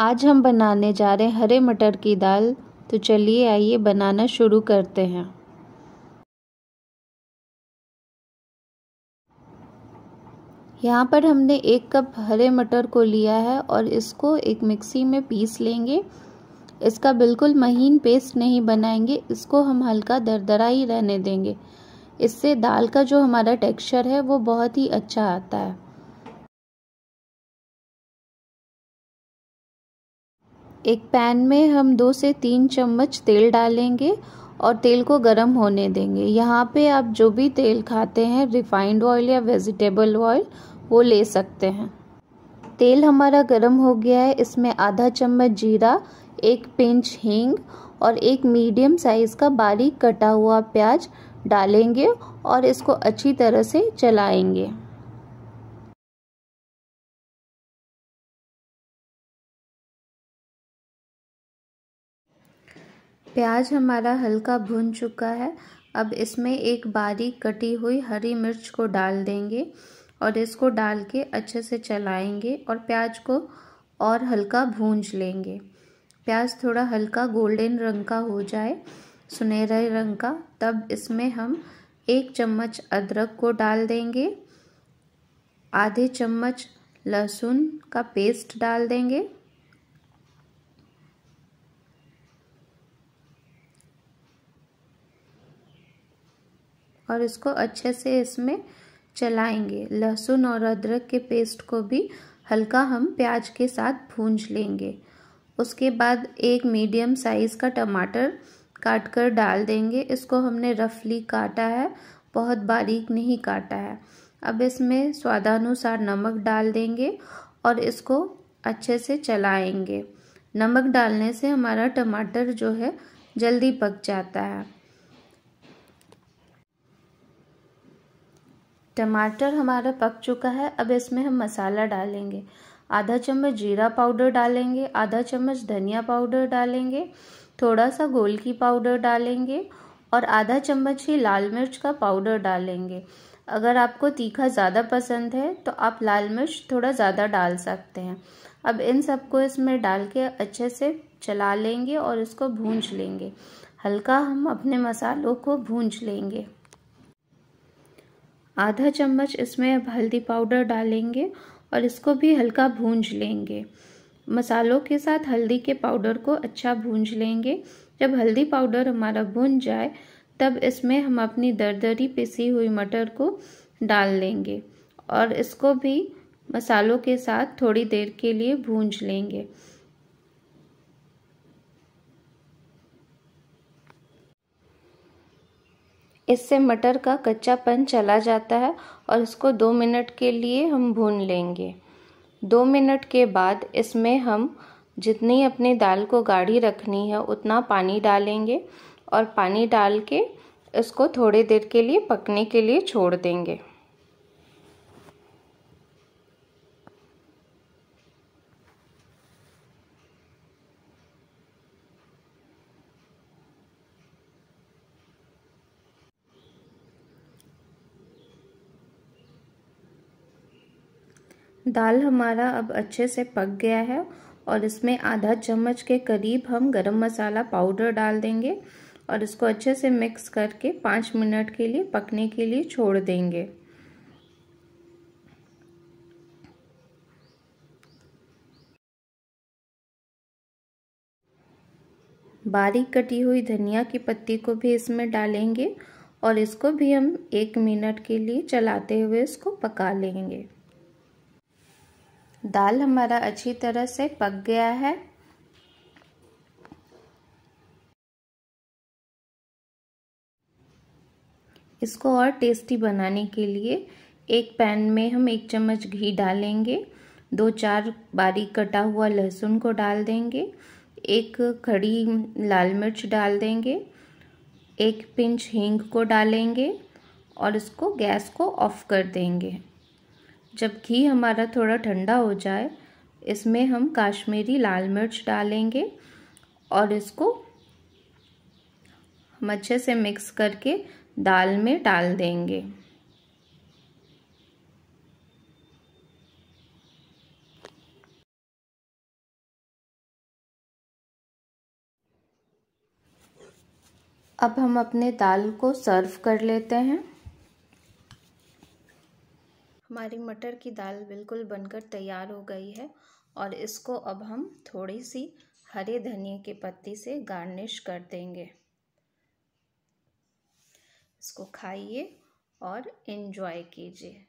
आज हम बनाने जा रहे हैं हरे मटर की दाल तो चलिए आइए बनाना शुरू करते हैं यहाँ पर हमने एक कप हरे मटर को लिया है और इसको एक मिक्सी में पीस लेंगे इसका बिल्कुल महीन पेस्ट नहीं बनाएंगे इसको हम हल्का दरदरा ही रहने देंगे इससे दाल का जो हमारा टेक्सचर है वो बहुत ही अच्छा आता है एक पैन में हम दो से तीन चम्मच तेल डालेंगे और तेल को गर्म होने देंगे यहाँ पे आप जो भी तेल खाते हैं रिफाइंड ऑयल या वेजिटेबल ऑयल वो ले सकते हैं तेल हमारा गर्म हो गया है इसमें आधा चम्मच जीरा एक पिंच हींग और एक मीडियम साइज़ का बारीक कटा हुआ प्याज डालेंगे और इसको अच्छी तरह से चलाएंगे प्याज हमारा हल्का भुन चुका है अब इसमें एक बारीक कटी हुई हरी मिर्च को डाल देंगे और इसको डाल के अच्छे से चलाएंगे और प्याज को और हल्का भूंज लेंगे प्याज थोड़ा हल्का गोल्डन रंग का हो जाए सुनहरे रंग का तब इसमें हम एक चम्मच अदरक को डाल देंगे आधे चम्मच लहसुन का पेस्ट डाल देंगे और इसको अच्छे से इसमें चलाएंगे लहसुन और अदरक के पेस्ट को भी हल्का हम प्याज के साथ भूंज लेंगे उसके बाद एक मीडियम साइज़ का टमाटर काट कर डाल देंगे इसको हमने रफली काटा है बहुत बारीक नहीं काटा है अब इसमें स्वादानुसार नमक डाल देंगे और इसको अच्छे से चलाएंगे नमक डालने से हमारा टमाटर जो है जल्दी पक जाता है टमाटर हमारा पक चुका है अब इसमें हम मसाला डालेंगे आधा चम्मच जीरा पाउडर डालेंगे आधा चम्मच धनिया पाउडर डालेंगे थोड़ा सा गोल की पाउडर डालेंगे और आधा चम्मच ही लाल मिर्च का पाउडर डालेंगे अगर आपको तीखा ज़्यादा पसंद है तो आप लाल मिर्च थोड़ा ज़्यादा डाल सकते हैं अब इन सबको इसमें डाल के अच्छे से चला लेंगे और इसको भूंज लेंगे हल्का हम अपने मसालों को भूंज लेंगे आधा चम्मच इसमें अब हल्दी पाउडर डालेंगे और इसको भी हल्का भूंज लेंगे मसालों के साथ हल्दी के पाउडर को अच्छा भूंज लेंगे जब हल्दी पाउडर हमारा भून जाए तब इसमें हम अपनी दरदरी पिसी हुई मटर को डाल लेंगे और इसको भी मसालों के साथ थोड़ी देर के लिए भूंज लेंगे इससे मटर का कच्चापन चला जाता है और इसको दो मिनट के लिए हम भून लेंगे दो मिनट के बाद इसमें हम जितनी अपनी दाल को गाढ़ी रखनी है उतना पानी डालेंगे और पानी डाल के इसको थोड़ी देर के लिए पकने के लिए छोड़ देंगे दाल हमारा अब अच्छे से पक गया है और इसमें आधा चम्मच के करीब हम गरम मसाला पाउडर डाल देंगे और इसको अच्छे से मिक्स करके पाँच मिनट के लिए पकने के लिए छोड़ देंगे बारीक कटी हुई धनिया की पत्ती को भी इसमें डालेंगे और इसको भी हम एक मिनट के लिए चलाते हुए इसको पका लेंगे दाल हमारा अच्छी तरह से पक गया है इसको और टेस्टी बनाने के लिए एक पैन में हम एक चम्मच घी डालेंगे दो चार बारीक कटा हुआ लहसुन को डाल देंगे एक खड़ी लाल मिर्च डाल देंगे एक पिंच हींग को डालेंगे और इसको गैस को ऑफ कर देंगे जब घी हमारा थोड़ा ठंडा हो जाए इसमें हम काश्मीरी लाल मिर्च डालेंगे और इसको हम अच्छे से मिक्स करके दाल में डाल देंगे अब हम अपने दाल को सर्व कर लेते हैं हमारी मटर की दाल बिल्कुल बनकर तैयार हो गई है और इसको अब हम थोड़ी सी हरे धनिए के पत्ती से गार्निश कर देंगे इसको खाइए और इन्जॉय कीजिए